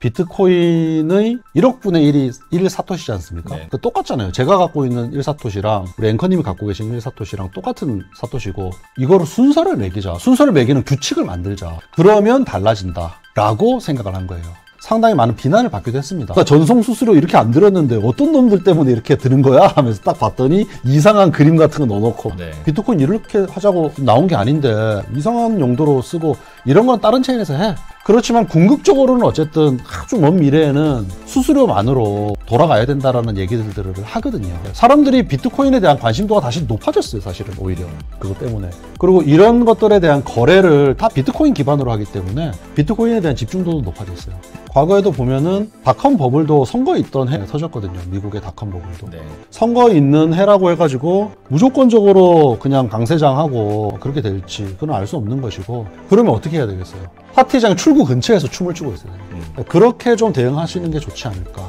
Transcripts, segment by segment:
비트코인의 1억분의 1이 1사토시지 않습니까? 네. 그 똑같잖아요. 제가 갖고 있는 1사토시랑 우리 앵커님이 갖고 계신 1사토시랑 똑같은 사토시고 이거를 순서를 매기자. 순서를 매기는 규칙을 만들자. 그러면 달라진다. 라고 생각을 한 거예요. 상당히 많은 비난을 받기도 했습니다. 그러니까 전송 수수료 이렇게 안 들었는데 어떤 놈들 때문에 이렇게 드는 거야 하면서 딱 봤더니 이상한 그림 같은 거 넣어놓고 네. 비트코인 이렇게 하자고 나온 게 아닌데 이상한 용도로 쓰고 이런 건 다른 체인에서 해. 그렇지만 궁극적으로는 어쨌든 아주 먼 미래에는 수수료만으로 돌아가야 된다라는 얘기들을 하거든요. 사람들이 비트코인에 대한 관심도가 다시 높아졌어요, 사실은 오히려 그것 때문에. 그리고 이런 것들에 대한 거래를 다 비트코인 기반으로 하기 때문에 비트코인에 대한 집중도도 높아졌어요. 과거에도 보면은 닷컴 버블도 선거 있던 해 터졌거든요. 미국의 닷컴 버블도. 네. 선거 있는 해라고 해가지고 무조건적으로 그냥 강세장하고 그렇게 될지 그건 알 수 없는 것이고 그러면 어떻게 해야 되겠어요? 파티장 출구 근처에서 춤을 추고 있어요. 음. 그렇게 좀 대응하시는 게 좋지 않을까.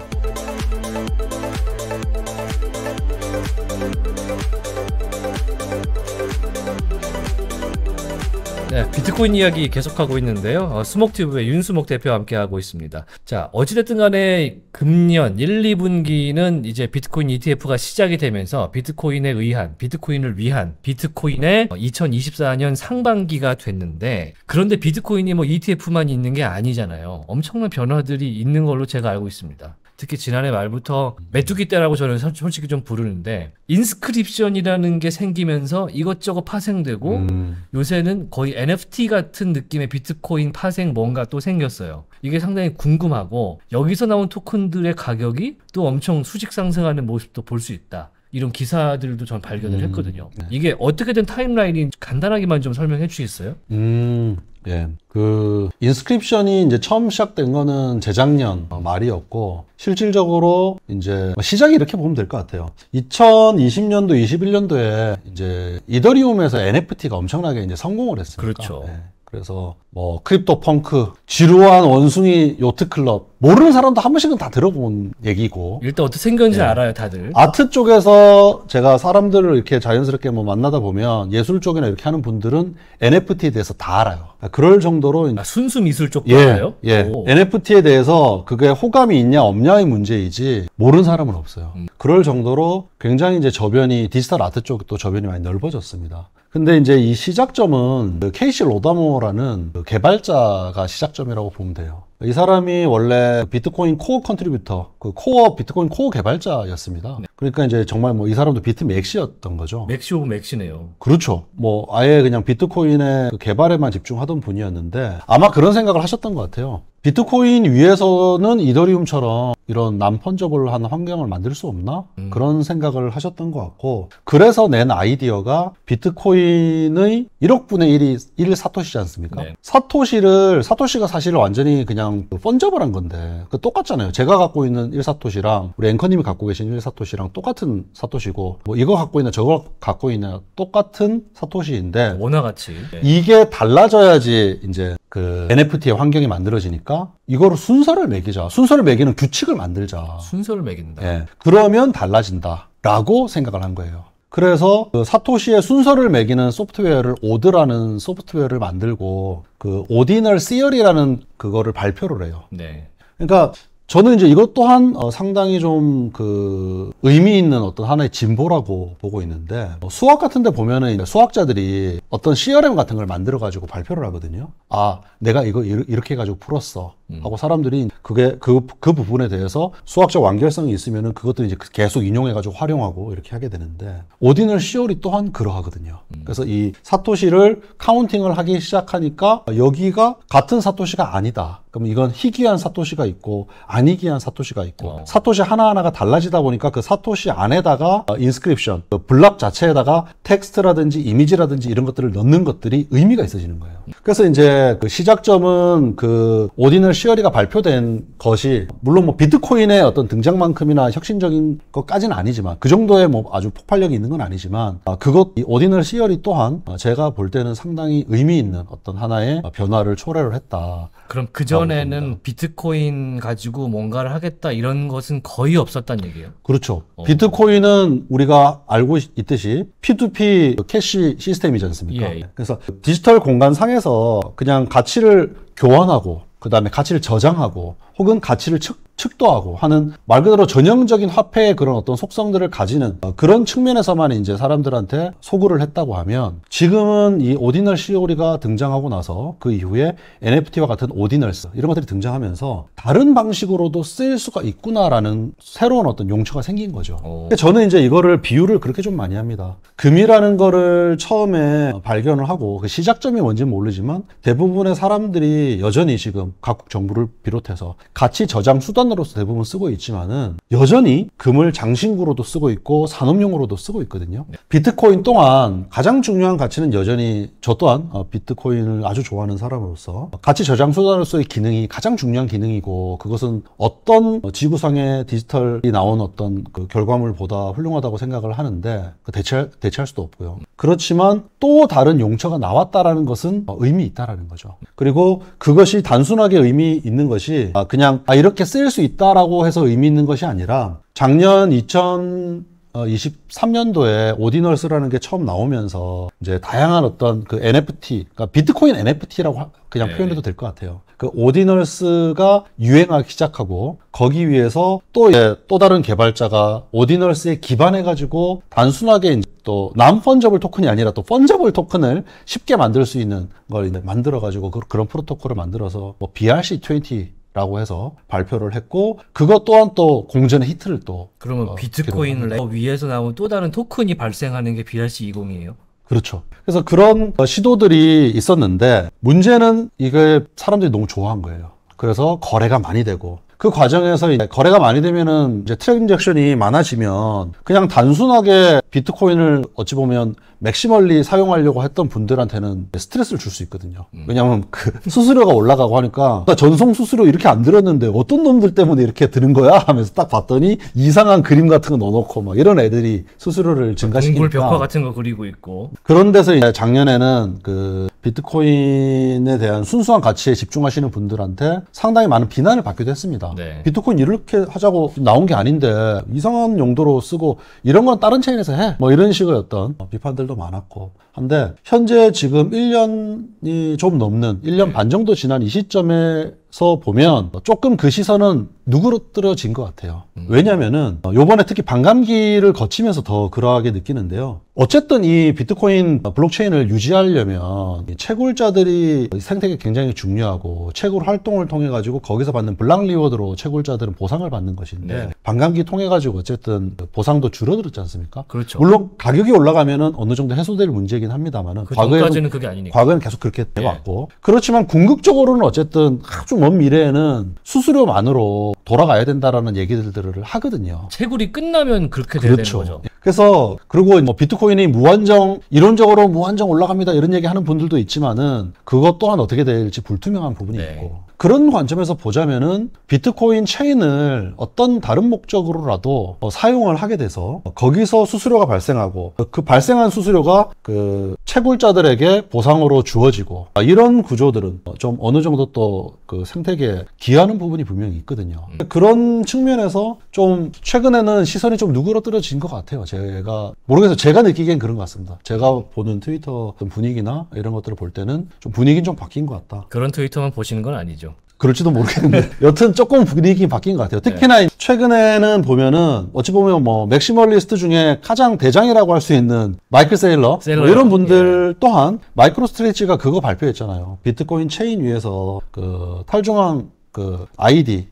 네, 비트코인 이야기 계속하고 있는데요. 어, 스목튜브의 윤수목 대표와 함께하고 있습니다. 자, 어찌됐든 간에 금년 1, 2분기는 이제 비트코인 ETF가 시작이 되면서 비트코인에 의한, 비트코인을 위한 비트코인의 2024년 상반기가 됐는데 그런데 비트코인이 뭐 ETF만 있는 게 아니잖아요. 엄청난 변화들이 있는 걸로 제가 알고 있습니다. 특히 지난해 말부터 메뚜기 때라고 저는 솔직히 좀 부르는데 인스크립션이라는 게 생기면서 이것저것 파생되고 음. 요새는 거의 NFT 같은 느낌의 비트코인 파생 뭔가 또 생겼어요. 이게 상당히 궁금하고 여기서 나온 토큰들의 가격이 또 엄청 수직 상승하는 모습도 볼 수 있다. 이런 기사들도 전 발견을 음, 했거든요. 네. 이게 어떻게 된 타임라인이 간단하게만 좀 설명해 주시겠어요? 음, 예. 그, 인스크립션이 이제 처음 시작된 거는 재작년 어, 말이었고, 실질적으로 이제 시작이 이렇게 보면 될 것 같아요. 2020년도, 21년도에 이제 이더리움에서 NFT가 엄청나게 이제 성공을 했습니다. 그렇죠. 예. 그래서 뭐 크립토 펑크, 지루한 원숭이 요트 클럽 모르는 사람도 한 번씩은 다 들어본 얘기고. 일단 어떻게 생겼는지 예. 알아요, 다들. 아트 쪽에서 제가 사람들을 이렇게 자연스럽게 뭐 만나다 보면 예술 쪽이나 이렇게 하는 분들은 NFT에 대해서 다 알아요. 그러니까 그럴 정도로 아, 순수 미술 쪽도 예, 알아요? 예. 오. NFT에 대해서 그게 호감이 있냐 없냐의 문제이지 모르는 사람은 없어요. 음. 그럴 정도로 굉장히 이제 저변이 디지털 아트 쪽도 저변이 많이 넓어졌습니다. 근데 이제 이 시작점은 케이시 그 로다모라는 그 개발자가 시작점이라고 보면 돼요. 이 사람이 원래 비트코인 코어 컨트리뷰터, 그 코어 비트코인 코어 개발자였습니다. 네. 그러니까 이제 정말 뭐 이 사람도 비트 맥시였던 거죠. 맥시 오브 맥시네요. 그렇죠. 뭐 아예 그냥 비트코인의 그 개발에만 집중하던 분이었는데 아마 그런 생각을 하셨던 것 같아요. 비트코인 위에서는 이더리움처럼 이런 난펀저블한 환경을 만들 수 없나? 음. 그런 생각을 하셨던 것 같고 그래서 낸 아이디어가 비트코인의 1억분의 1이 1 사토시지 않습니까? 네. 사토시를 사토시가 사실 완전히 그냥 그 펀저블한 건데 그 똑같잖아요. 제가 갖고 있는 1 사토시랑 우리 앵커님이 갖고 계신 1 사토시랑 똑같은 사토시고 뭐 이거 갖고 있는 저거 갖고 있는 똑같은 사토시인데 원화같이 네. 이게 달라져야지 이제 그 NFT의 환경이 만들어지니까 되니까 이거를 순서를 매기자. 순서를 매기는 규칙을 만들자. 순서를 매긴다. 예. 그러면 달라진다라고 생각을 한 거예요. 그래서 그 사토시의 순서를 매기는 소프트웨어를 오드라는 소프트웨어를 만들고 그 오디널 시어리라는 그거를 발표를 해요. 네. 그러니까 저는 이제 이것 또한 어, 상당히 좀 그 의미 있는 어떤 하나의 진보라고 보고 있는데 뭐 수학 같은 데 보면은 수학자들이 어떤 CRM 같은 걸 만들어 가지고 발표를 하거든요. 아, 내가 이거 이렇게 해 가지고 풀었어. 음. 하고 사람들이 그게 그, 그 부분에 대해서 수학적 완결성이 있으면은 그것도 이제 계속 인용해가지고 활용하고 이렇게 하게 되는데 오딘을 시오리 또한 그러하거든요. 음. 그래서 이 사토시를 카운팅을 하기 시작하니까 여기가 같은 사토시가 아니다. 그럼 이건 희귀한 사토시가 있고 안희귀한 사토시가 있고 어. 사토시 하나하나가 달라지다 보니까 그 사토시 안에다가 인스크립션 그 블럭 자체에다가 텍스트라든지 이미지라든지 이런 것들을 넣는 것들이 의미가 있어지는 거예요. 그래서 이제 그 시작점은 그 오딘을 시어리가 발표된 것이 물론 뭐 비트코인의 어떤 등장만큼이나 혁신적인 것까지는 아니지만 그 정도의 뭐 아주 폭발력이 있는 건 아니지만 아, 그것 이 오디널 시어리 또한 아, 제가 볼 때는 상당히 의미 있는 어떤 하나의 아, 변화를 초래를 했다. 그럼 그 전에는 비트코인 가지고 뭔가를 하겠다 이런 것은 거의 없었단 얘기예요. 그렇죠. 어. 비트코인은 우리가 알고 있듯이 P2P 캐시 시스템이지 않습니까? 예. 예. 그래서 디지털 공간 상에서 그냥 가치를 교환하고 그 다음에 가치를 저장하고 혹은 가치를 측, 측도하고 하는 말 그대로 전형적인 화폐의 그런 어떤 속성들을 가지는 어, 그런 측면에서만 이제 사람들한테 소구를 했다고 하면 지금은 이 오디널 시오리가 등장하고 나서 그 이후에 NFT와 같은 오디널스 이런 것들이 등장하면서 다른 방식으로도 쓰일 수가 있구나라는 새로운 어떤 용처가 생긴 거죠. 오. 저는 이제 이거를 비유를 그렇게 좀 많이 합니다. 금이라는 거를 처음에 발견을 하고 그 시작점이 뭔지는 모르지만 대부분의 사람들이 여전히 지금 각국 정부를 비롯해서 같이 저장 수단 수단으로서 대부분 쓰고 있지만은 여전히 금을 장신구로도 쓰고 있고 산업용으로도 쓰고 있거든요. 네. 비트코인 또한 가장 중요한 가치는 여전히 저 또한 어, 비트코인을 아주 좋아하는 사람으로서 가치 저장 수단으로서의 기능이 가장 중요한 기능이고 그것은 어떤 지구상의 디지털이 나온 어떤 그 결과물보다 훌륭하다고 생각을 하는데 그 대체할, 대체할 수도 없고요. 그렇지만 또 다른 용처가 나왔다라는 것은 어, 의미 있다라는 거죠. 그리고 그것이 단순하게 의미 있는 것이 아, 그냥 아, 이렇게 쓰일 수수 있다라고 해서 의미 있는 것이 아니라 작년 2023년도에 오디널스라는 게 처음 나오면서 이제 다양한 어떤 그 NFT, 그러니까 비트코인 NFT라고 그냥 네. 표현해도 될 것 같아요. 그 오디널스가 유행하기 시작하고 거기 위해서 또또 다른 개발자가 오디널스에 기반해 가지고 단순하게 이제 또 남펀저블 토큰이 아니라 또 펀저블 토큰을 쉽게 만들 수 있는 걸 만들어 가지고 그, 런 프로토콜을 만들어서 뭐 BRC20 라고 해서 발표를 했고 그것 또한 또 공전의 히트를 또 그러면 어, 비트코인 을 위에서 나온 또 다른 토큰이 발생하는 게 BRC20이에요? 그렇죠. 그래서 그런 어, 시도들이 있었는데 문제는 이걸 사람들이 너무 좋아한 거예요. 그래서 거래가 많이 되고 그 과정에서 거래가 많이 되면은 이제 트랜잭션이 많아지면 그냥 단순하게 비트코인을 어찌 보면 맥시멀리 사용하려고 했던 분들한테는 스트레스를 줄 수 있거든요. 음. 왜냐하면 그 수수료가 올라가고 하니까 나 전송 수수료 이렇게 안 들었는데 어떤 놈들 때문에 이렇게 드는 거야 하면서 딱 봤더니 이상한 그림 같은 거 넣어놓고 막 이런 애들이 수수료를 뭐 증가시키니까 동굴 벽화 같은 거 그리고 있고 그런 데서 이제 작년에는 그 비트코인에 대한 순수한 가치에 집중하시는 분들한테 상당히 많은 비난을 받기도 했습니다. 네. 비트코인 이렇게 하자고 나온 게 아닌데 이상한 용도로 쓰고 이런 건 다른 체인에서 해. 뭐 이런 식의 어떤 비판들도 많았고 한데 현재 지금 1년이 좀 넘는 1년 네. 반 정도 지난 이 시점에 서 보면 조금 그 시선은 누그러뜨려진 것 같아요. 음. 왜냐면은 요번에 특히 반감기를 거치면서 더 그러하게 느끼는데요. 어쨌든 이 비트코인 블록체인을 유지하려면 채굴자들이 생태계 굉장히 중요하고 채굴 활동을 통해 가지고 거기서 받는 블랑 리워드로 채굴자들은 보상을 받는 것인데 네. 반감기 통해 가지고 어쨌든 그 보상도 줄어들었지 않습니까? 그렇죠. 물론 가격이 올라가면은 어느 정도 해소될 문제이긴 합니다만은 그 과거에는 그게 아니니까. 과거에는 계속 그렇게 돼 왔고 네. 그렇지만 궁극적으로는 어쨌든 아주 먼 미래에는 수수료만으로 돌아가야 된다라는 얘기들을 하거든요. 채굴이 끝나면 그렇게 그렇죠. 되는 거죠. 그래서 그리고 뭐 비트코인 비트코인이 무한정 이론적으로 무한정 올라갑니다 이런 얘기하는 분들도 있지만은 그것 또한 어떻게 될지 불투명한 부분이 네. 있고 그런 관점에서 보자면은 비트코인 체인을 어떤 다른 목적으로라도 어, 사용을 하게 돼서 거기서 수수료가 발생하고 그 발생한 수수료가 그 채굴자들에게 보상으로 주어지고 이런 구조들은 좀 어느 정도 또 그 생태계에 기하는 부분이 분명히 있거든요. 음. 그런 측면에서 좀 최근에는 시선이 좀 누그러뜨려진 것 같아요. 제가 모르겠어요. 제가 느끼기엔 그런 것 같습니다. 제가 보는 트위터 분위기나 이런 것들을 볼 때는 좀 분위기는 좀 바뀐 것 같다. 그런 트위터만 보시는 건 아니죠. 그럴지도 모르겠는데 여튼 조금 분위기 바뀐 것 같아요. 특히나 네. 최근에는 보면은 어찌 보면 뭐 맥시멀리스트 중에 가장 대장이라고 할 수 있는 마이클 세일러, 세일러. 뭐 이런 분들 예. 또한 마이크로 스트레치가 그거 발표했잖아요. 비트코인 체인 위에서 그 탈중앙 그 아이디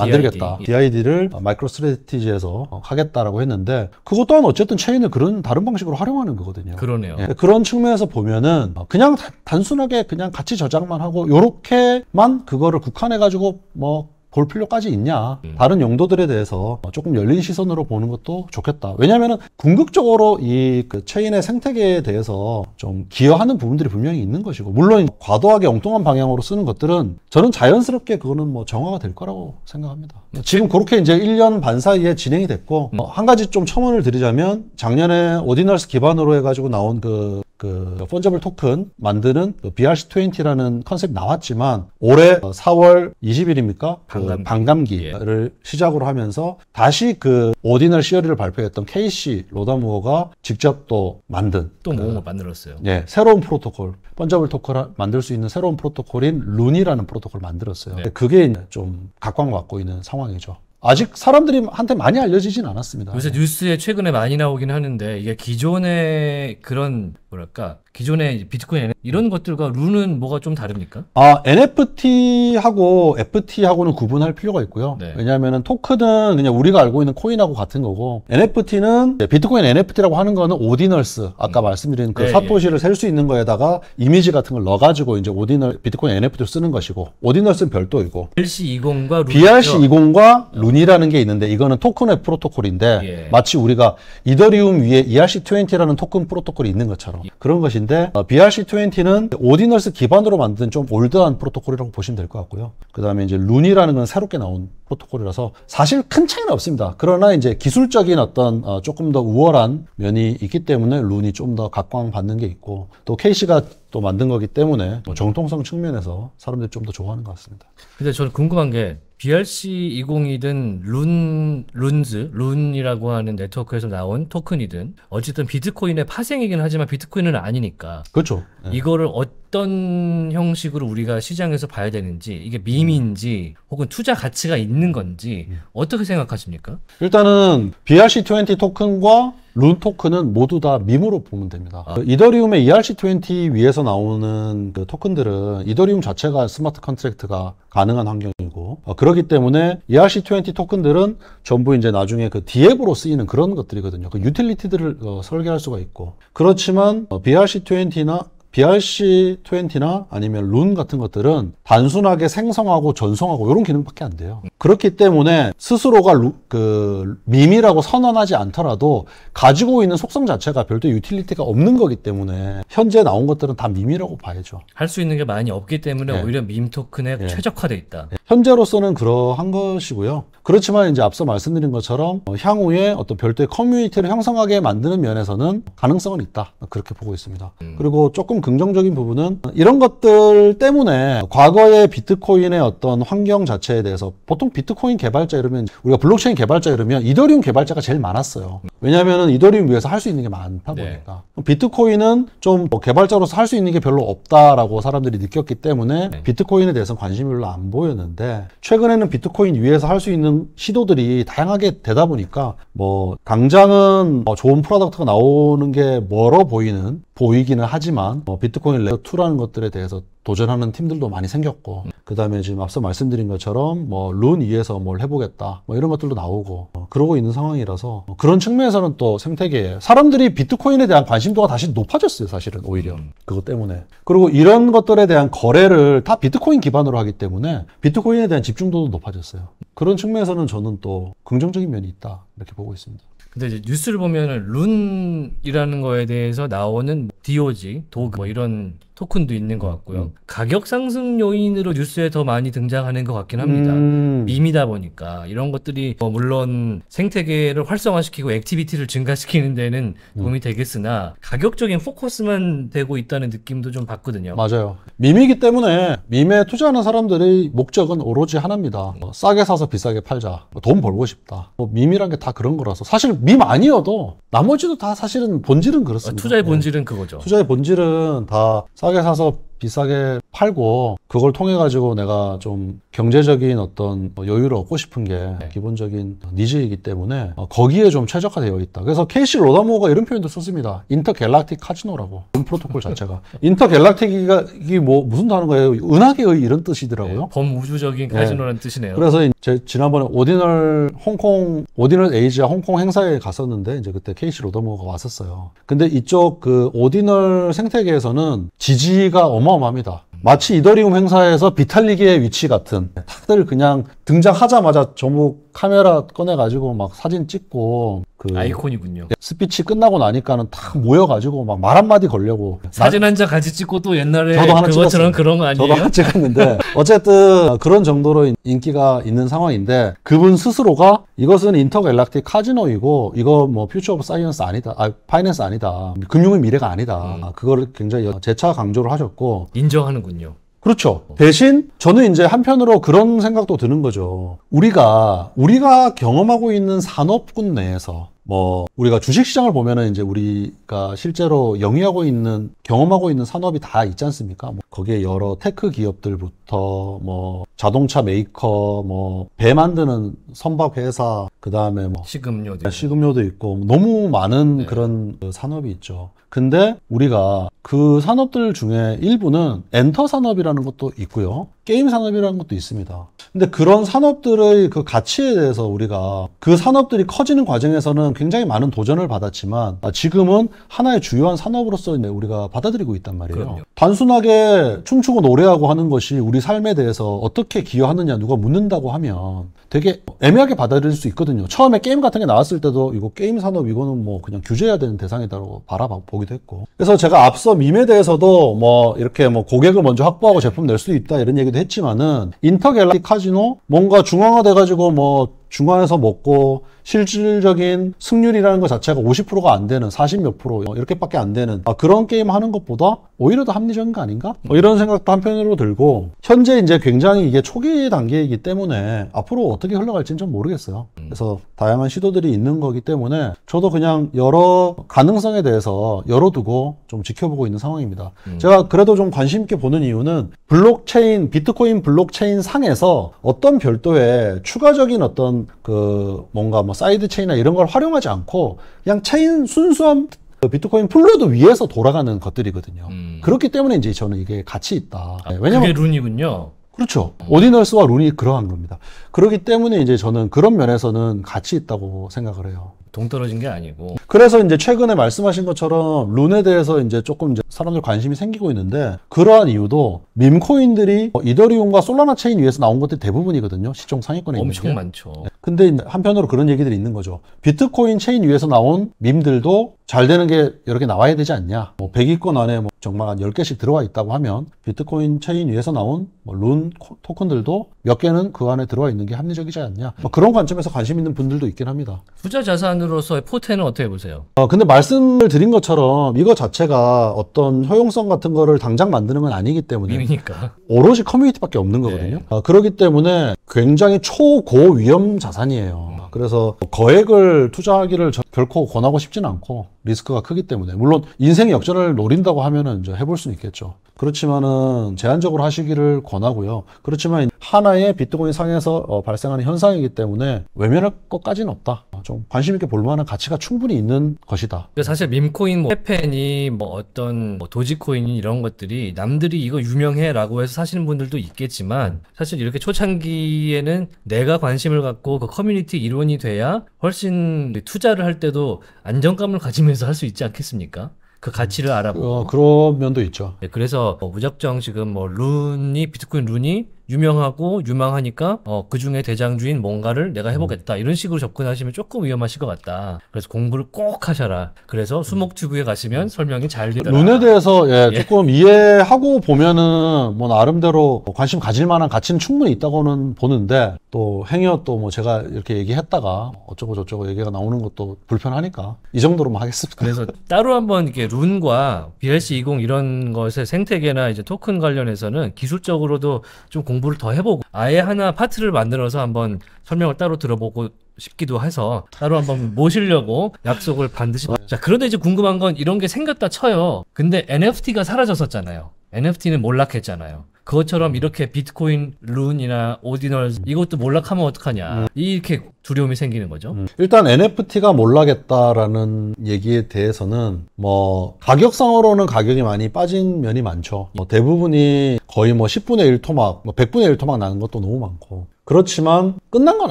만들겠다. DID. DID를 마이크로스트레티지에서 하겠다라고 했는데 그것 또한 어쨌든 체인을 그런 다른 방식으로 활용하는 거거든요. 그러네요. 예. 그런 측면에서 보면은 그냥 단순하게 그냥 같이 저장만 하고 요렇게만 그거를 국한해 가지고 뭐볼 필요까지 있냐. 음. 다른 용도들에 대해서 조금 열린 시선으로 보는 것도 좋겠다. 왜냐면은 궁극적으로 이 그 체인의 생태계에 대해서 좀 기여하는 부분들이 분명히 있는 것이고, 물론 과도하게 엉뚱한 방향으로 쓰는 것들은 저는 자연스럽게 그거는 뭐 정화가 될 거라고 생각합니다. 네, 지금 그렇게 이제 1년 반 사이에 진행이 됐고 음. 어, 한 가지 좀 첨언을 드리자면 작년에 오디널스 기반으로 해가지고 나온 그, 그 펀저블 토큰 만드는 그 BRC20라는 컨셉 나왔지만 올해 4월 어, 20일입니까? 그 반감기. 를 예. 시작으로 하면서 다시 그 오디널 시어리를 발표했던 KC 로다무어가 직접 또 만든 또 뭔가 뭐 그, 만들었어요. 예, 새로운 프로토콜 펀저블 토큰 만들 수 있는 새로운 프로토콜인 룬이라는 프로토콜 만들었어요. 네. 그게 좀 각광받고 있는 상황. 상황이죠. 아직 사람들이 한테 많이 알려지진 않았습니다. 요새 뉴스에 최근에 많이 나오긴 하는데 이게 기존의 그런 뭐랄까 기존의 비트코인 이런 것들과 룰은 뭐가 좀 다릅니까? 아 NFT하고 FT하고는 구분할 필요가 있고요. 네. 왜냐하면 토크는 그냥 우리가 알고 있는 코인하고 같은 거고 NFT는 비트코인 NFT라고 하는 거는 오디널스 아까 음. 말씀드린 그 네, 사토시를 예. 예. 셀수 있는 거에다가 이미지 같은 걸 넣어가지고 이제 오디널 비트코인 n f t 를 쓰는 것이고 오디널스는 별도이고 BRC20과 BRC20과 룬이라는 게 있는데 이거는 토큰의 프로토콜인데 예. 마치 우리가 이더리움 위에 ERC20라는 토큰 프로토콜이 있는 것처럼. 그런 것인데 어, BRC20는 오디널스 기반으로 만든 좀 올드한 프로토콜이라고 보시면 될 것 같고요. 그 다음에 이제 룬이라는 건 새롭게 나온 프로토콜이라서 사실 큰 차이는 없습니다. 그러나 이제 기술적인 어떤 어, 조금 더 우월한 면이 있기 때문에 룬이 좀 더 각광받는 게 있고 또케이시가또 만든 거기 때문에 뭐 정통성 측면에서 사람들이 좀 더 좋아하는 것 같습니다. 근데 저는 궁금한 게 BRC20이든 룬, 룬즈, 룬이라고 하는 네트워크에서 나온 토큰이든 어쨌든 비트코인의 파생이긴 하지만 비트코인은 아니니까. 그렇죠. 네. 이거를 어떤 형식으로 우리가 시장에서 봐야 되는지 이게 밈인지 혹은 투자 가치가 있는 건지 음. 어떻게 생각하십니까? 일단은 BRC20 토큰과 룬 토큰은 모두 다 밈으로 보면 됩니다. 아. 그 이더리움의 ERC20 위에서 나오는 그 토큰들은 이더리움 자체가 스마트 컨트랙트가 가능한 환경이고 어, 그렇기 때문에 ERC20 토큰들은 전부 이제 나중에 그 디앱으로 쓰이는 그런 것들이거든요. 그 유틸리티들을 어, 설계할 수가 있고 그렇지만 어, BRC20나 BRC20나 아니면 룬 같은 것들은 단순하게 생성하고 전송하고 이런 기능밖에 안 돼요. 그렇기 때문에 스스로가 루, 그 밈이라고 선언하지 않더라도 가지고 있는 속성 자체가 별도의 유틸리티가 없는 거기 때문에 현재 나온 것들은 다 밈이라고 봐야죠. 할 수 있는 게 많이 없기 때문에 네. 오히려 밈 토큰에 네. 최적화돼 있다. 네. 현재로서는 그러한 것이고요. 그렇지만 이제 앞서 말씀드린 것처럼 어, 향후에 어떤 별도의 커뮤니티를 형성하게 만드는 면에서는 가능성은 있다. 그렇게 보고 있습니다. 음. 그리고 조금 긍정적인 부분은 이런 것들 때문에 과거의 비트코인의 어떤 환경 자체에 대해서 보통 비트코인 개발자 이러면 우리가 블록체인 개발자 이러면 이더리움 개발자가 제일 많았어요. 왜냐하면 이더리움 위해서 할 수 있는 게 많다 네. 보니까 네. 비트코인은 좀 뭐 개발자로서 할 수 있는 게 별로 없다라고 사람들이 느꼈기 때문에 네. 비트코인에 대해서 관심이 별로 안 보였는데 최근에는 비트코인 위에서 할 수 있는 시도들이 다양하게 되다 보니까 뭐 당장은 뭐 좋은 프로덕트가 나오는 게 멀어 보이는 보이기는 하지만 어, 뭐 비트코인 레벨2라는 것들에 대해서 도전하는 팀들도 많이 생겼고 음. 그 다음에 지금 앞서 말씀드린 것처럼 뭐룬2에서뭘 해보겠다 뭐 이런 것들도 나오고 어, 그러고 있는 상황이라서 어, 그런 측면에서는 또 생태계 사람들이 비트코인에 대한 관심도가 다시 높아졌어요 사실은 오히려 음. 그것 때문에 그리고 이런 것들에 대한 거래를 다 비트코인 기반으로 하기 때문에 비트코인에 대한 집중도도 높아졌어요 그런 측면에서는 저는 또 긍정적인 면이 있다 이렇게 보고 있습니다 근데 이제 뉴스를 보면은 룬이라는 거에 대해서 나오는 디오 뭐 g 도그 뭐 이런 토큰도 있는 것 같고요. 음. 가격 상승 요인으로 뉴스에 더 많이 등장하는 것 같긴 합니다. 음. 밈이다 보니까 이런 것들이 뭐 물론 생태계를 활성화시키고 액티비티를 증가시키는 데는 음. 도움이 음. 되겠으나 가격적인 포커스만 되고 있다는 느낌도 좀 받거든요. 맞아요. 밈이기 때문에 밈에 투자하는 사람들의 목적은 오로지 하나입니다. 뭐 싸게 사서 비싸게 팔자. 뭐 돈 벌고 싶다. 뭐 밈이란 게 다 그런 거라서 사실 밈 아니어도 나머지도 다 사실은 본질은 그렇습니다. 어, 투자의 네. 본질은 그거죠. 투자의 본질은 다 싸게 사서 비싸게 팔고 그걸 통해 가지고 내가 좀 경제적인 어떤 뭐 여유를 얻고 싶은 게 네. 기본적인 니즈이기 때문에 어, 거기에 좀 최적화되어 있다. 그래서 케이시 로다모가 어 이런 표현도 썼습니다. 인터갤락틱 카지노라고 프로토콜 자체가 인터갤락틱이 뭐 무슨 단어 거예요? 은하계의 이런 뜻이더라고요. 네, 범우주적인 네. 카지노라는 네. 뜻이네요. 그래서 제 지난번에 오디널 홍콩 오디널 에이지아 홍콩 행사에 갔었는데 이제 그때 케이시 로다모가 어 왔었어요. 근데 이쪽 그 오디널 생태계에서는 지지가 어마 어마어마합니다. 마치 이더리움 행사에서 비탈리기의 위치 같은 다들 그냥 등장하자마자 전부 카메라 꺼내가지고 막 사진 찍고 그 아이콘이군요. 스피치 끝나고 나니까는 탁 모여가지고 막 말 한마디 걸려고 사진 한 장 같이 찍고 또 옛날에 저도 하나 그것처럼 그런 거 아니에요? 저도 하나 찍었는데 어쨌든 그런 정도로 인기가 있는 상황인데 그분 스스로가 이것은 인터갤락틱 카지노이고 이거 뭐 퓨처 오브 사이언스 아니다 아 파이낸스 아니다 금융의 미래가 아니다 음. 그거를 굉장히 재차 강조를 하셨고 인정하는군요. 그렇죠. 대신 저는 이제 한편으로 그런 생각도 드는 거죠. 우리가 우리가 경험하고 있는 산업군 내에서 뭐 우리가 주식시장을 보면은 이제 우리가 실제로 영위하고 있는 경험하고 있는 산업이 다 있지 않습니까? 뭐 거기에 여러 테크 기업들부터 뭐 자동차 메이커 뭐 배 만드는 선박 회사 그다음에 뭐 식음료도 네, 식음료도 있고 너무 많은 네. 그런 그 산업이 있죠. 근데 우리가 그 산업들 중에 일부는 엔터 산업이라는 것도 있고요. 게임 산업이라는 것도 있습니다. 근데 그런 산업들의 그 가치에 대해서 우리가 그 산업들이 커지는 과정에서는 굉장히 많은 도전을 받았지만 지금은 하나의 주요한 산업으로서 우리가 받아들이고 있단 말이에요. 그럼요. 단순하게 춤추고 노래하고 하는 것이 우리 삶에 대해서 어떻게 기여하느냐 누가 묻는다고 하면 되게 애매하게 받아들일 수 있거든요. 처음에 게임 같은 게 나왔을 때도 이거 게임 산업 이거는 뭐 그냥 규제해야 되는 대상이다라고 바라보기도 했고. 그래서 제가 앞서 밈에 대해서도 뭐 이렇게 뭐 고객을 먼저 확보하고 제품 낼 수 있다 이런 얘기 얘기도 했지만은 인터갤럭틱 카지노 뭔가 중앙화돼가지고 뭐 중간에서 먹고 실질적인 승률이라는 것 자체가 50%가 안 되는 40 몇 프로 이렇게밖에 안 되는 아, 그런 게임 하는 것보다 오히려 더 합리적인 거 아닌가? 뭐 이런 생각도 한편으로 들고 현재 이제 굉장히 이게 초기 단계이기 때문에 앞으로 어떻게 흘러갈지는 좀 모르겠어요. 그래서 다양한 시도들이 있는 거기 때문에 저도 그냥 여러 가능성에 대해서 열어두고 좀 지켜보고 있는 상황입니다. 음. 제가 그래도 좀 관심 있게 보는 이유는 블록체인 비트코인 블록체인 상에서 어떤 별도의 추가적인 어떤 그 뭔가 뭐 사이드 체인이나 이런 걸 활용하지 않고 그냥 체인 순수한 그 비트코인 플로드 위에서 돌아가는 것들이거든요. 음. 그렇기 때문에 이제 저는 이게 가치 있다. 아, 네, 왜냐면 그게 룬이군요. 그렇죠. 음. 오디널스와 룬이 그러한 겁니다. 그렇기 때문에 이제 저는 그런 면에서는 가치 있다고 생각을 해요. 동떨어진 게 아니고. 그래서 이제 최근에 말씀하신 것처럼 룬에 대해서 이제 조금 이제 사람들 관심이 생기고 있는데 그러한 이유도 밈코인들이 이더리움과 솔라나 체인 위에서 나온 것들이 대부분이거든요. 시총 상위권에 엄청 있는 게. 많죠. 근데 한편으로 그런 얘기들이 있는 거죠. 비트코인 체인 위에서 나온 밈들도 잘 되는 게 이렇게 나와야 되지 않냐. 뭐 100위권 안에 뭐 정말 한 10개씩 들어와 있다고 하면 비트코인 체인 위에서 나온 뭐룬 토큰들도 몇 개는 그 안에 들어와 있는 게 합리적이지 않냐. 뭐 그런 관점에서 관심 있는 분들도 있긴 합니다. 투자 자산 기관으로서의 포텐은 어떻게 보세요? 어, 근데 말씀을 드린 것처럼 이거 자체가 어떤 효용성 같은 거를 당장 만드는 건 아니기 때문에 이니까 오롯이 커뮤니티밖에 없는 거거든요. 네. 어, 그렇기 때문에 굉장히 초고 위험 자산이에요. 음. 그래서 거액을 투자하기를 결코 권하고 싶진 않고 리스크가 크기 때문에 물론 인생 역전을 노린다고 하면은 이제 해볼 수는 있겠죠. 그렇지만은 제한적으로 하시기를 권하고요. 그렇지만 하나의 비트코인 상에서 어, 발생하는 현상이기 때문에 외면할 것까지는 없다. 좀 관심 있게 볼 만한 가치가 충분히 있는 것이다. 사실 밈코인, 뭐 페펜이 뭐 어떤 뭐 도지코인 이런 것들이 남들이 이거 유명해라고 해서 사시는 분들도 있겠지만 사실 이렇게 초창기에는 내가 관심을 갖고 그 커뮤니티 일원이 돼야 훨씬 투자를 할 때도 안정감을 가지면서 할 수 있지 않겠습니까? 그 가치를 알아보고 어, 그런 면도 있죠. 네, 그래서 뭐 무작정 지금 뭐 룬이 비트코인 룬이 유명하고 유망하니까 어, 그 중에 대장주인 뭔가를 내가 음. 해보겠다 이런 식으로 접근하시면 조금 위험하실 것 같다. 그래서 공부를 꼭 하셔라. 그래서 음. 수목튜브에 가시면 음. 설명이 잘 되더라. 룬에 대해서 예, 예. 조금 이해하고 보면은 뭐 나름대로 뭐 관심 가질 만한 가치는 충분히 있다고는 보는데 또 행여 또 뭐 제가 이렇게 얘기했다가 어쩌고 저쩌고 얘기가 나오는 것도 불편하니까 이 정도로만 하겠습니다. 그래서 따로 한번 이렇게 룬과 BLC20 이런 것의 생태계나 이제 토큰 관련해서는 기술적으로도 좀 공부 공부를 더 해보고 아예 하나 파트를 만들어서 한번 설명을 따로 들어보고 싶기도 해서 따로 한번 모시려고 약속을 반드시 자 그런데 이제 궁금한 건 이런 게 생겼다 쳐요 근데 NFT가 사라졌었잖아요 NFT는 몰락했잖아요. 그것처럼 음. 이렇게 비트코인 룬이나 오디널 이것도 몰락하면 어떡하냐 음. 이렇게 두려움이 생기는 거죠. 음. 일단 NFT가 몰락했다라는 얘기에 대해서는 뭐 가격상으로는 가격이 많이 빠진 면이 많죠. 뭐 대부분이 거의 뭐 10분의 1 토막, 뭐 100분의 1 토막 나는 것도 너무 많고 그렇지만 끝난 건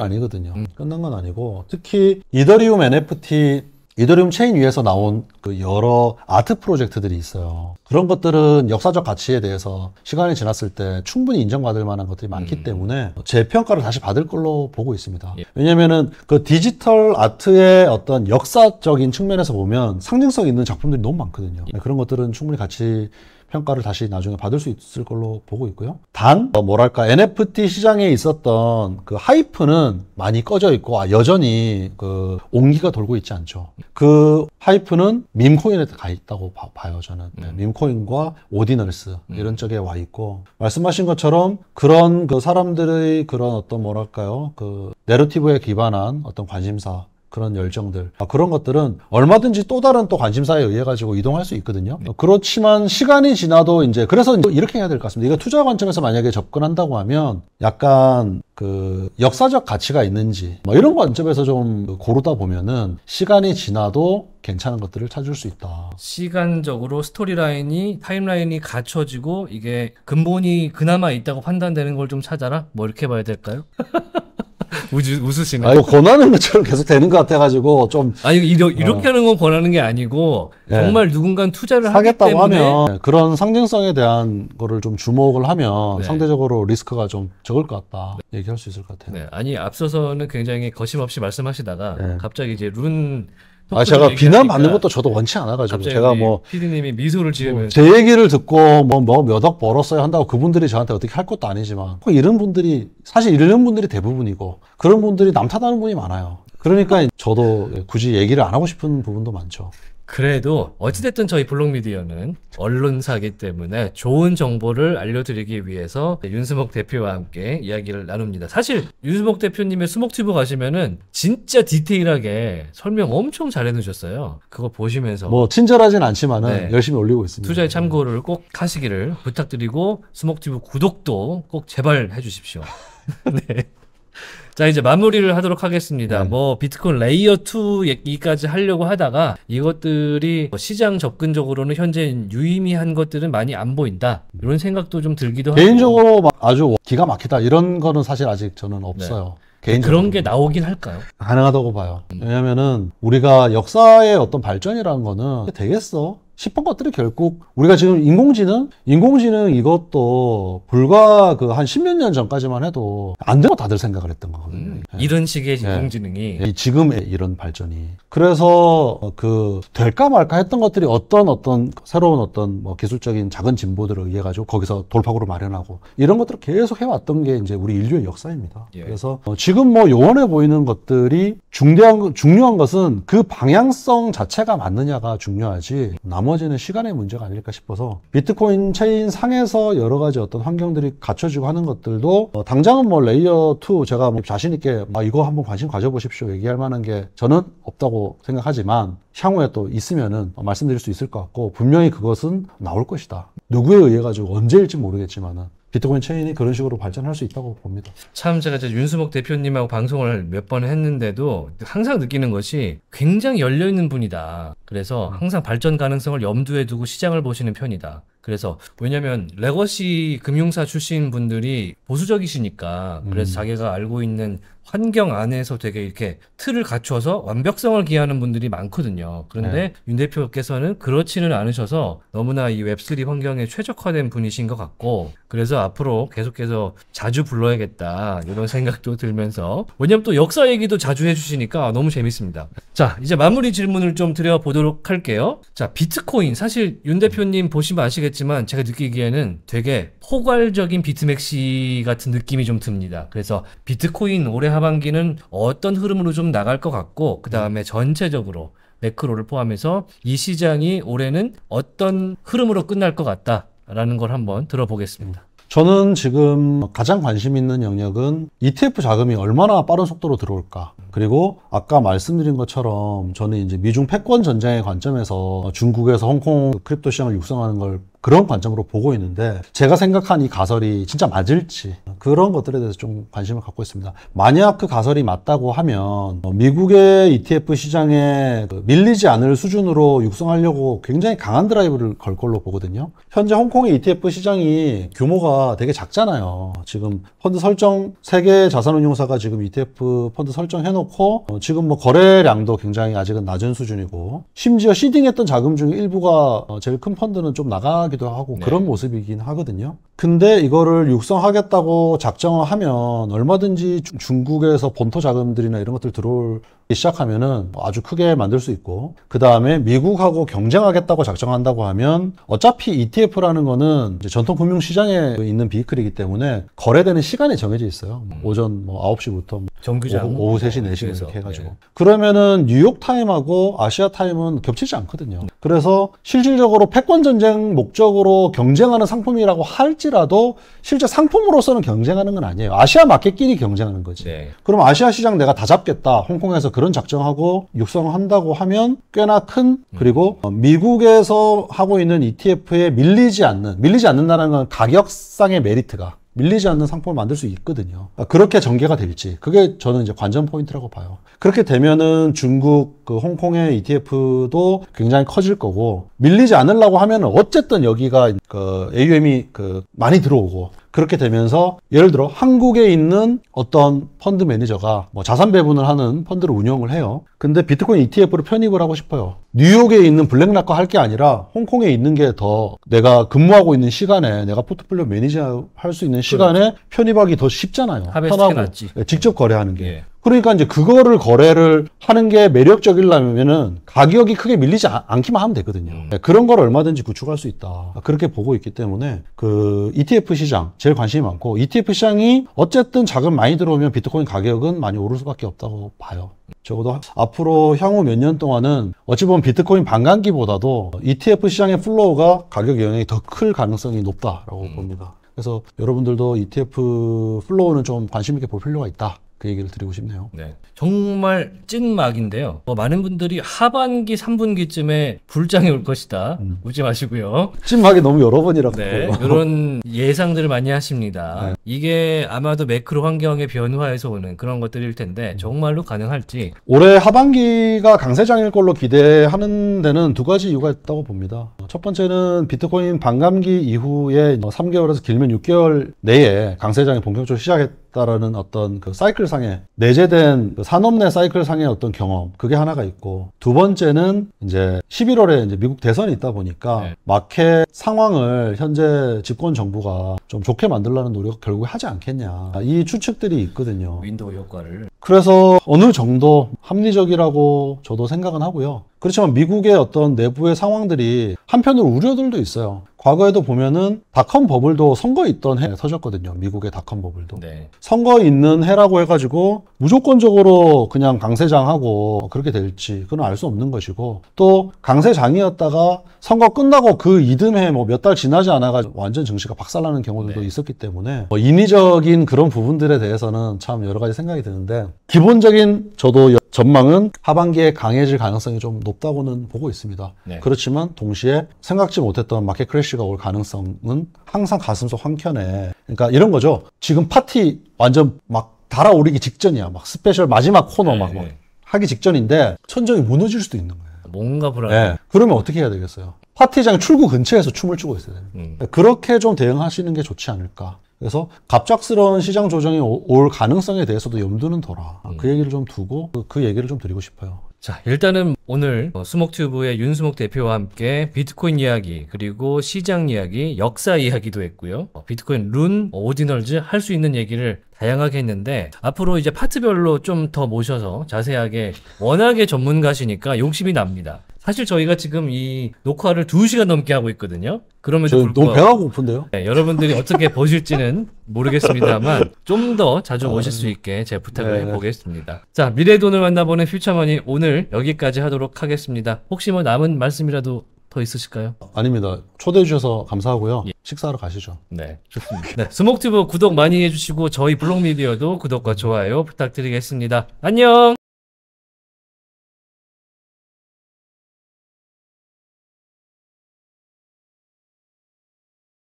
아니거든요. 끝난 건 아니고 특히 이더리움 NFT 이더리움 체인 위에서 나온 그 여러 아트 프로젝트들이 있어요. 그런 것들은 역사적 가치에 대해서 시간이 지났을 때 충분히 인정받을 만한 것들이 많기 음. 때문에 재 평가를 다시 받을 걸로 보고 있습니다. 예. 왜냐면은 그 디지털 아트의 어떤 역사적인 측면에서 보면 상징성 있는 작품들이 너무 많거든요. 예. 그런 것들은 충분히 가치 평가를 다시 나중에 받을 수 있을 걸로 보고 있고요. 단 어, 뭐랄까 NFT 시장에 있었던 그 하이프는 많이 꺼져 있고 아, 여전히 그 온기가 돌고 있지 않죠. 그 하이프는 밈코인에 가 있다고 봐, 요 저는 네, 음. 밈코인과 오디널스 음. 이런 쪽에 와 있고 말씀하신 것처럼 그런 그 사람들의 그런 어떤 뭐랄까요 그 내러티브에 기반한 어떤 관심사 그런 열정들 아, 그런 것들은 얼마든지 또 다른 또 관심사에 의해 가지고 이동할 수 있거든요 네. 그렇지만 시간이 지나도 이제 그래서 이렇게 해야 될 것 같습니다 이거 투자 관점에서 만약에 접근한다고 하면 약간 그 역사적 가치가 있는지 뭐 이런 관점에서 좀 고르다 보면은 시간이 지나도 괜찮은 것들을 찾을 수 있다. 시간적으로 스토리라인이 타임라인이 갖춰지고 이게 근본이 그나마 있다고 판단되는 걸 좀 찾아라. 뭐 이렇게 봐야 될까요? 우주, 웃으시네. 아, 이거 권하는 것처럼 계속 되는 것 같아가지고 좀. 아, 이거 이렇게 어. 하는 건 권하는 게 아니고 예. 정말 네. 누군가 투자를 하겠다고 하면 그런 상징성에 대한 거를 좀 주목을 하면 네. 상대적으로 리스크가 좀 적을 것 같다 네. 얘기할 수 있을 것 같아요. 네, 아니 앞서서는 굉장히 거심 없이 말씀하시다가 예. 갑자기 이제 룬아 제가 비난받는 것도 저도 원치 않아가지고 제가 뭐 피디님이 미소를 지으면서 제 얘기를 듣고 뭐몇억 뭐 벌었어야 한다고 그분들이 저한테 어떻게 할 것도 아니지만 뭐 이런 분들이 사실 이런 분들이 대부분이고 그런 분들이 남 탓하는 분이 많아요. 그러니까 저도 굳이 얘기를 안 하고 싶은 부분도 많죠. 그래도 어찌됐든 저희 블록미디어는 언론사기 때문에 좋은 정보를 알려드리기 위해서 윤수목 대표와 함께 이야기를 나눕니다. 사실 윤수목 대표님의 수목튜브 가시면은 진짜 디테일하게 설명 엄청 잘 해놓으셨어요. 그거 보시면서 뭐 친절하진 않지만은 네. 열심히 올리고 있습니다. 투자의 참고를 꼭 하시기를 부탁드리고 수목튜브 구독도 꼭 제발 해주십시오. 네. 자 이제 마무리를 하도록 하겠습니다. 네. 뭐 비트코인 레이어 2 얘기까지 하려고 하다가 이것들이 뭐 시장 접근적으로는 현재 유의미한 것들은 많이 안 보인다 이런 생각도 좀 들기도 하고 개인적으로 아주 기가 막히다 이런 거는 사실 아직 저는 없어요. 네. 그런 게 나오긴 할까요? 가능하다고 봐요. 음. 왜냐면은 우리가 역사의 어떤 발전이라는 거는 되겠어. 싶은 것들이 결국 우리가 지금 인공지능 인공지능 이것도 불과 그 한 십몇 년 전까지만 해도 안 되고 다들 생각을 했던 거거든요. 음, 예. 이런 식의 예. 인공지능이 예. 지금의 이런 발전이 그래서 그 될까 말까 했던 것들이 어떤 어떤 새로운 어떤 뭐 기술적인 작은 진보들을 의해 가지고 거기서 돌파구를 마련하고 이런 것들을 계속 해왔던 게 이제 우리 인류의 역사입니다. 예. 그래서 어, 지금 뭐 요원해 보이는 것들이 중대한 중요한 것은 그 방향성 자체가 맞느냐가 중요하지 나머 나머지는 시간의 문제가 아닐까 싶어서 비트코인 체인 상에서 여러 가지 어떤 환경들이 갖춰지고 하는 것들도 어, 당장은 뭐 레이어 2 제가 뭐 자신 있게 아, 이거 한번 관심 가져보십시오 얘기할 만한 게 저는 없다고 생각하지만 향후에 또 있으면은 어, 말씀드릴 수 있을 것 같고 분명히 그것은 나올 것이다. 누구에 의해 가지고 언제일지 모르겠지만은 비트코인 체인이 그런 식으로 발전할 수 있다고 봅니다. 참 제가 이제 윤수목 대표님하고 방송을 몇 번 했는데도 항상 느끼는 것이 굉장히 열려 있는 분이다. 그래서 음. 항상 발전 가능성을 염두에 두고 시장을 보시는 편이다. 그래서 왜냐면 레거시 금융사 출신 분들이 보수적이시니까 그래서 음. 자기가 알고 있는 환경 안에서 되게 이렇게 틀을 갖춰서 완벽성을 기하는 분들이 많거든요. 그런데 네. 윤 대표께서는 그렇지는 않으셔서 너무나 이 웹3 환경에 최적화된 분이신 것 같고 그래서 앞으로 계속해서 자주 불러야겠다 이런 생각도 들면서 왜냐면 또 역사 얘기도 자주 해주시니까 너무 재밌습니다. 자 이제 마무리 질문을 좀 드려보도록 할게요. 자 비트코인 사실 윤 대표님 보시면 아시겠지만 모르겠지만 제가 느끼기에는 되게 포괄적인 비트맥시 같은 느낌이 좀 듭니다. 그래서 비트코인 올해 하반기는 어떤 흐름으로 좀 나갈 것 같고 그 다음에 전체적으로 매크로를 포함해서 이 시장이 올해는 어떤 흐름으로 끝날 것 같다라는 걸 한번 들어보겠습니다. 저는 지금 가장 관심 있는 영역은 ETF 자금이 얼마나 빠른 속도로 들어올까. 그리고 아까 말씀드린 것처럼 저는 이제 미중 패권 전쟁의 관점에서 중국에서 홍콩 크립토 시장을 육성하는 걸 그런 관점으로 보고 있는데 제가 생각한 이 가설이 진짜 맞을지 그런 것들에 대해서 좀 관심을 갖고 있습니다. 만약 그 가설이 맞다고 하면 미국의 ETF 시장에 그 밀리지 않을 수준으로 육성하려고 굉장히 강한 드라이브를 걸 걸로 보거든요. 현재 홍콩의 ETF 시장이 규모가 되게 작잖아요. 지금 펀드 설정 세계 자산운용사가 지금 ETF 펀드 설정해놓고 지금 뭐 거래량도 굉장히 아직은 낮은 수준이고 심지어 시딩했던 자금 중 일부가 어, 제일 큰 펀드는 좀 나가 떠나기도 하고 네. 그런 모습이긴 하거든요. 근데 이거를 육성하겠다고 작정을 하면 얼마든지 중국에서 본토 자금들이나 이런 것들 들어올 시작하면은 뭐 아주 크게 만들 수 있고 그 다음에 미국하고 경쟁하겠다고 작정한다고 하면 어차피 ETF라는 거는 전통 금융 시장에 있는 비이클이기 때문에 거래되는 시간이 정해져 있어요. 뭐 음. 오전 뭐 9시부터 뭐 정규장 오후, 오후 3시 4시 이렇게 해가지고 네. 그러면은 뉴욕 타임하고 아시아 타임은 겹치지 않거든요. 음. 그래서 실질적으로 패권 전쟁 목적으로 경쟁하는 상품이라고 할지라도 실제 상품으로서는 경쟁하는 건 아니에요. 아시아 마켓끼리 경쟁하는 거지. 네. 그럼 아시아 시장 내가 다 잡겠다. 홍콩에서 그 그런 작정하고 육성한다고 하면 꽤나 큰 그리고 어, 미국에서 하고 있는 ETF에 밀리지 않는 밀리지 않는다는 건 가격상의 메리트가 밀리지 않는 상품을 만들 수 있거든요. 그러니까 그렇게 전개가 될지 그게 저는 이제 관전 포인트라고 봐요. 그렇게 되면은 중국 그 홍콩의 ETF도 굉장히 커질 거고 밀리지 않으려고 하면은 어쨌든 여기가 그 AUM이 그 많이 들어오고 그렇게 되면서 예를 들어 한국에 있는 어떤 펀드 매니저가 뭐 자산 배분을 하는 펀드를 운영을 해요. 근데 비트코인 ETF로 편입을 하고 싶어요. 뉴욕에 있는 블랙락과 할 게 아니라 홍콩에 있는 게 더 내가 근무하고 있는 시간에 내가 포트폴리오 매니저 할 수 있는 시간에 그래. 그렇죠. 편입하기 더 쉽잖아요. 편하고 낫지. 예, 직접 거래하는 게. 예. 그러니까 이제 그거를 거래를 하는 게 매력적이려면은 가격이 크게 밀리지 않기만 하면 되거든요. 음. 네, 그런 걸 얼마든지 구축할 수 있다. 그렇게 보고 있기 때문에 그 ETF 시장 제일 관심이 많고 ETF 시장이 어쨌든 자금 많이 들어오면 비트코인 가격은 많이 오를 수밖에 없다고 봐요. 적어도 앞으로 향후 몇 년 동안은 어찌 보면 비트코인 반감기보다도 ETF 시장의 플로우가 가격 영향이 더 클 가능성이 높다라고 음. 봅니다. 그래서 여러분들도 ETF 플로우는 좀 관심 있게 볼 필요가 있다. 그 얘기를 드리고 싶네요. 네. 정말 찐막인데요. 뭐 많은 분들이 하반기 3분기쯤에 불장이 올 것이다. 음. 웃지 마시고요. 찐막이 너무 여러 번이라고. 네. 이런 예상들을 많이 하십니다. 네. 이게 아마도 매크로 환경의 변화에서 오는 그런 것들일 텐데 음. 정말로 가능할지. 올해 하반기가 강세장일 걸로 기대하는 데는 두 가지 이유가 있다고 봅니다. 첫 번째는 비트코인 반감기 이후에 3개월에서 길면 6개월 내에 강세장이 본격적으로 시작했 있다라는 어떤 그 사이클 상에 내재된 그 산업 내 사이클 상의 어떤 경험 그게 하나가 있고 두 번째는 이제 11월에 이제 미국 대선이 있다 보니까 네. 마켓 상황을 현재 집권 정부가 좀 좋게 만들라는 노력 결국 하지 않겠냐 이 추측들이 있거든요. 윈도우 효과를 그래서 어느 정도 합리적이라고 저도 생각은 하고요. 그렇지만 미국의 어떤 내부의 상황들이 한편으로 우려들도 있어요. 과거에도 보면은 닷컴 버블도 선거 있던 해에 터졌거든요. 미국의 닷컴 버블도. 네. 선거 있는 해라고 해가지고 무조건적으로 그냥 강세장하고 그렇게 될지 그건 알 수 없는 것이고 또 강세장이었다가 선거 끝나고 그 이듬해 뭐 몇 달 지나지 않아가지고 완전 증시가 박살나는 경우들도 네. 있었기 때문에 뭐 인위적인 그런 부분들에 대해서는 참 여러 가지 생각이 드는데 기본적인 저도 전망은 하반기에 강해질 가능성이 좀 높다고는 보고 있습니다. 네. 그렇지만 동시에 생각지 못했던 마켓 크래시가 올 가능성은 항상 가슴속 한켠에 그러니까 이런 거죠. 지금 파티 완전 막 달아오르기 직전이야. 막 스페셜 마지막 코너 네. 막, 막 네. 하기 직전인데 천정이 무너질 수도 있는 거예요. 뭔가 불안. 네. 그러면 어떻게 해야 되겠어요? 파티장 출구 근처에서 춤을 추고 있어야 돼요. 음. 그렇게 좀 대응하시는 게 좋지 않을까. 그래서 갑작스러운 시장 조정이 올 가능성에 대해서도 염두는 둬라. 음. 그 얘기를 좀 두고 그, 그 얘기를 좀 드리고 싶어요. 자 일단은 오늘 어, 수목튜브의 윤수목 대표와 함께 비트코인 이야기 그리고 시장 이야기 역사 이야기도 했고요 어, 비트코인 룬 어, 오디널즈 할 수 있는 얘기를 다양하게 했는데 앞으로 이제 파트별로 좀 더 모셔서 자세하게 워낙에 전문가시니까 욕심이 납니다 사실 저희가 지금 이 녹화를 2시간 넘게 하고 있거든요. 그러면 너무 배가 고픈데요? 네, 여러분들이 어떻게 보실지는 모르겠습니다만 좀 더 자주 아. 오실 수 있게 제 부탁을 네네. 해보겠습니다. 자, 미래 돈을 만나보는 퓨처머니 오늘 여기까지 하도록 하겠습니다. 혹시 뭐 남은 말씀이라도 더 있으실까요? 아닙니다. 초대해 주셔서 감사하고요. 예. 식사하러 가시죠. 네, 좋습니다. 네, 스모크튜브 구독 많이 해주시고 저희 블록미디어도 구독과 좋아요 부탁드리겠습니다. 안녕.